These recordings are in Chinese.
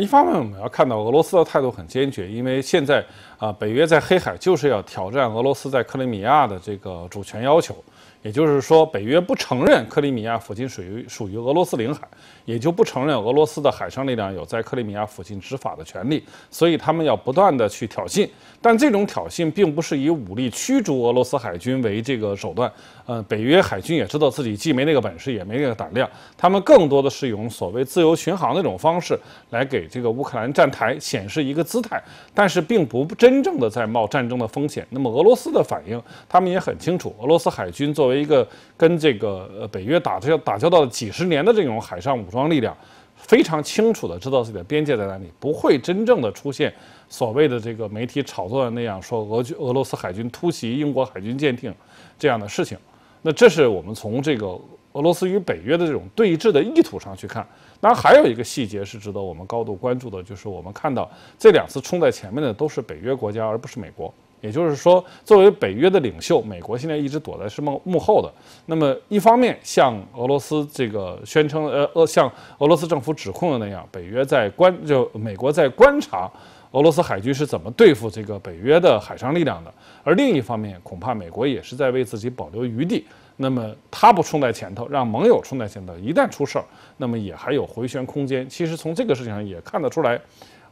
一方面我们要看到俄罗斯的态度很坚决，因为现在啊，北约在黑海就是要挑战俄罗斯在克里米亚的这个主权要求，也就是说，北约不承认克里米亚附近属于属于俄罗斯领海，也就不承认俄罗斯的海上力量有在克里米亚附近执法的权利，所以他们要不断的去挑衅。但这种挑衅并不是以武力驱逐俄罗斯海军为这个手段，呃，北约海军也知道自己既没那个本事，也没那个胆量，他们更多的是用所谓自由巡航那种方式来给。这个乌克兰站台显示一个姿态，但是并不真正的在冒战争的风险。那么俄罗斯的反应，他们也很清楚。俄罗斯海军作为一个跟这个呃北约打交打交道了几十年的这种海上武装力量，非常清楚的知道自己的边界在哪里，不会真正的出现所谓的这个媒体炒作的那样说俄军俄罗斯海军突袭英国海军舰艇这样的事情。那这是我们从这个。俄罗斯与北约的这种对峙的意图上去看，当然，还有一个细节是值得我们高度关注的，就是我们看到这两次冲在前面的都是北约国家，而不是美国。也就是说，作为北约的领袖，美国现在一直躲在是幕幕后的。那么，一方面像俄罗斯这个宣称，呃，呃，像俄罗斯政府指控的那样，北约在观就美国在观察。俄罗斯海军是怎么对付这个北约的海上力量的？而另一方面，恐怕美国也是在为自己保留余地。那么他不冲在前头，让盟友冲在前头，一旦出事儿，那么也还有回旋空间。其实从这个事情上也看得出来，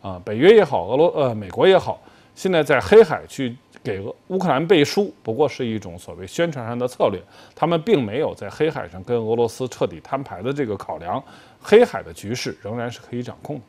啊，北约也好，俄罗呃美国也好，现在在黑海去给乌克兰背书，不过是一种所谓宣传上的策略。他们并没有在黑海上跟俄罗斯彻底摊牌的这个考量。黑海的局势仍然是可以掌控的。